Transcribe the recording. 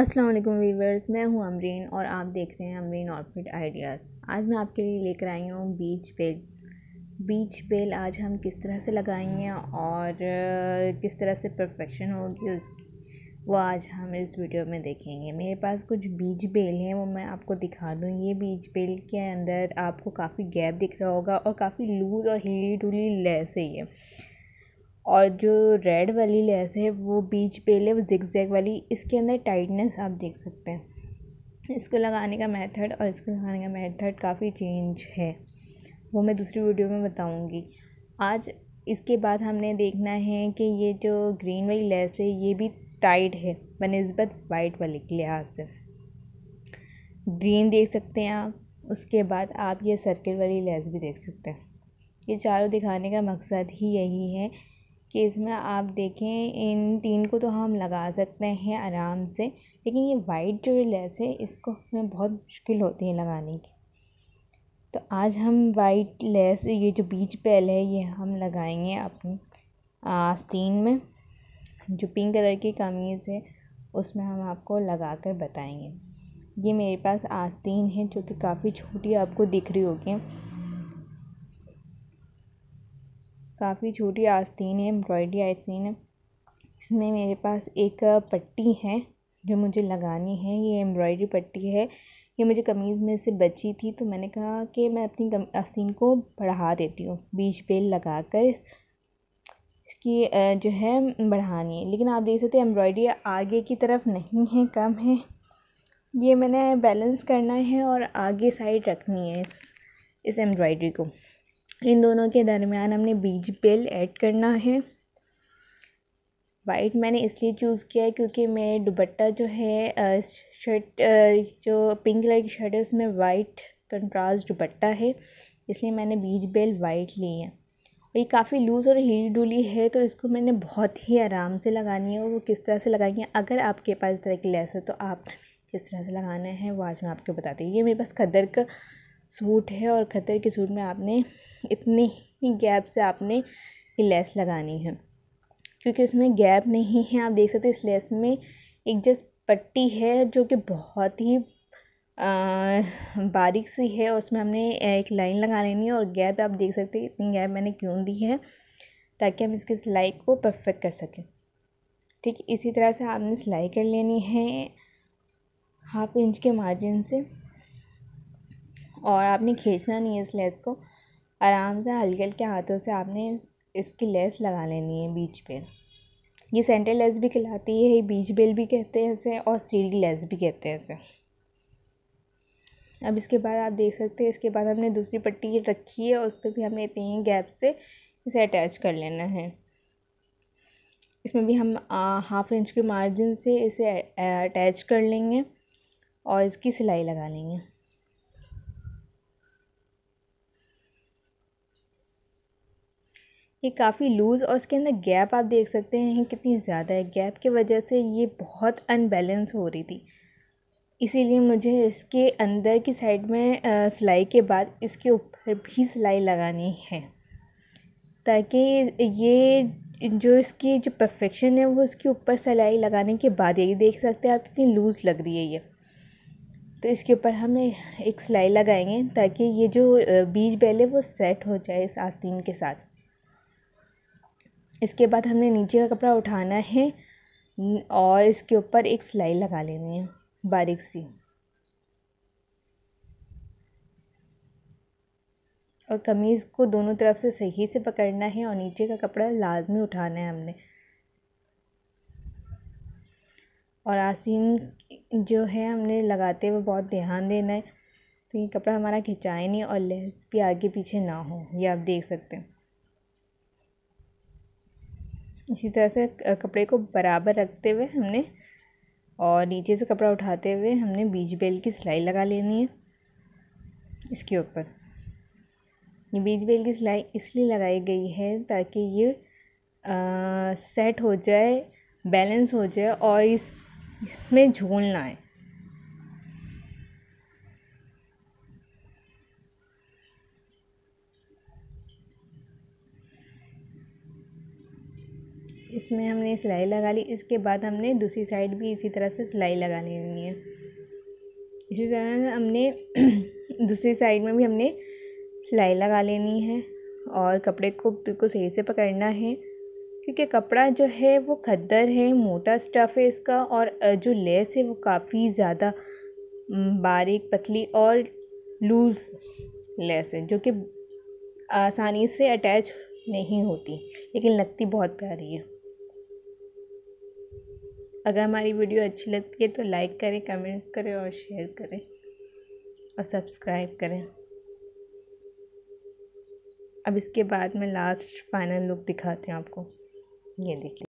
अस्सलाम वालेकुम वीवर्स मैं हूं अमरीन और आप देख रहे हैं अमरीन आउटफिट आइडियाज़ आज मैं आपके लिए लेकर आई हूं बीच बेल बीच बेल आज हम किस तरह से लगाएंगे और किस तरह से परफेक्शन होगी उसकी वो आज हम इस वीडियो में देखेंगे मेरे पास कुछ बीच बेल हैं वो मैं आपको दिखा दूँ ये बीच बेल के अंदर आपको काफ़ी गैप दिख रहा होगा और काफ़ी लूज़ और हिली डुली लेस है ये और जो रेड वाली लैस है वो बीच बेल है वो जिग जैग वाली इसके अंदर टाइटनेस आप देख सकते हैं इसको लगाने का मेथड और इसको लगाने का मेथड काफ़ी चेंज है वो मैं दूसरी वीडियो में बताऊंगी आज इसके बाद हमने देखना है कि ये जो ग्रीन वाली लैस है ये भी टाइट है बनस्बत वाइट वाले के लिहाज से ग्रीन देख सकते हैं आप उसके बाद आप ये सर्किल वाली लेस भी देख सकते हैं ये चारों दिखाने का मकसद ही यही है कि इसमें आप देखें इन तीन को तो हम लगा सकते हैं आराम से लेकिन ये वाइट जो लेस है इसको हमें बहुत मुश्किल होती है लगाने की तो आज हम वाइट लेस ये जो बीच पेल है ये हम लगाएंगे अपनी आस्तीन में जो पिंक कलर की कमीज़ है उसमें हम आपको लगा कर बताएँगे ये मेरे पास आस्तीन है जो कि काफ़ी छोटी आपको दिख रही होगी काफ़ी छोटी आस्तीन है एम्ब्रॉयडरी आस्तीन है इसमें मेरे पास एक पट्टी है जो मुझे लगानी है ये एम्ब्रॉयडरी पट्टी है ये मुझे कमीज़ में से बची थी तो मैंने कहा कि मैं अपनी आस्तीन को बढ़ा देती हूँ बीच बेल लगा कर इसकी जो है बढ़ानी है लेकिन आप देख सकते हैं एम्ब्रॉयडरी आगे की तरफ नहीं है कम है ये मैंने बैलेंस करना है और आगे साइड रखनी है इस एम्ब्रॉयडरी को इन दोनों के दरमियान हमने बीज बेल ऐड करना है वाइट मैंने इसलिए चूज़ किया है क्योंकि मैं दुबट्टा जो है शर्ट जो पिंक कलर की शर्ट है उसमें वाइट कंट्रास्ट दुबट्टा है इसलिए मैंने बीज बेल वाइट ली है ये काफ़ी लूज़ और हीली डुली है तो इसको मैंने बहुत ही आराम से लगानी है और वो किस तरह से लगाएंगे अगर आपके पास इस तरह की लेस हो तो आप किस तरह से लगाना है वो आज मैं आपको बताती हूँ ये मेरे पास कदर का सूट है और खतर के सूट में आपने इतने ही गैप से आपने ये लेस लगानी है क्योंकि इसमें गैप नहीं है आप देख सकते हैं इस लेस में एक जस्ट पट्टी है जो कि बहुत ही बारीक सी है और उसमें हमने एक लाइन लगा लेनी है और गैप आप देख सकते हैं इतनी गैप मैंने क्यों दी है ताकि हम इसकी सिलाई को परफेक्ट कर सकें ठीक इसी तरह से आपने सिलाई कर लेनी है हाफ इंच के मार्जिन से और आपने खींचना नहीं है इस लेस को आराम से हल्के हल्के हाथों से आपने इसकी लेस लगा लेनी है बीच पे ये सेंटर लेस भी कहलाती है ये बीच बेल भी कहते हैं इसे और सीढ़ी लेस भी कहते हैं इसे अब इसके बाद आप देख सकते हैं इसके बाद हमने दूसरी पट्टी रखी है और उस पर भी हमने इतने ही गैप से इसे अटैच कर लेना है इसमें भी हम आ, हाफ इंच के मार्जिन से इसे अटैच कर लेंगे और इसकी सिलाई लगा लेंगे ये काफ़ी लूज़ और इसके अंदर गैप आप देख सकते हैं कितनी ज़्यादा है गैप की वजह से ये बहुत अनबैलेंस हो रही थी इसीलिए मुझे इसके अंदर की साइड में सिलाई के बाद इसके ऊपर भी सिलाई लगानी है ताकि ये जो इसकी जो परफेक्शन है वो इसके ऊपर सिलाई लगाने के बाद ये देख सकते हैं आप कितनी लूज़ लग रही है ये तो इसके ऊपर हम एक सिलाई लगाएंगे ताकि ये जो बीज बैल है वो सेट हो जाए इस आस्तीन के साथ इसके बाद हमने नीचे का कपड़ा उठाना है और इसके ऊपर एक सिलाई लगा लेनी है बारीक सी और कमीज़ को दोनों तरफ से सही से पकड़ना है और नीचे का कपड़ा लाजमी उठाना है हमने और आसिन जो है हमने लगाते हुए बहुत ध्यान देना है तो ये कपड़ा हमारा खिंचाए नहीं और लेस भी आगे पीछे ना हो ये आप देख सकते हैं इसी तरह से कपड़े को बराबर रखते हुए हमने और नीचे से कपड़ा उठाते हुए हमने बीज बेल की सिलाई लगा लेनी है इसके ऊपर ये बीज बेल की सिलाई इसलिए लगाई गई है ताकि ये आ, सेट हो जाए बैलेंस हो जाए और इस इसमें झूल ना आए इसमें हमने सिलाई लगा ली इसके बाद हमने दूसरी साइड भी इसी तरह से सिलाई लगा लेनी है इसी तरह से हमने दूसरी साइड में भी हमने सिलाई लगा लेनी है और कपड़े को बिल्कुल सही से पकड़ना है क्योंकि कपड़ा जो है वो खद्दर है मोटा स्टफ़ है इसका और जो लेस है वो काफ़ी ज़्यादा बारीक पतली और लूज़ लेस है जो कि आसानी से अटैच नहीं होती लेकिन लगती बहुत प्यारी है अगर हमारी वीडियो अच्छी लगती है तो लाइक करें कमेंट्स करें और शेयर करें और सब्सक्राइब करें अब इसके बाद में लास्ट फाइनल लुक दिखाती हूँ आपको ये देखिए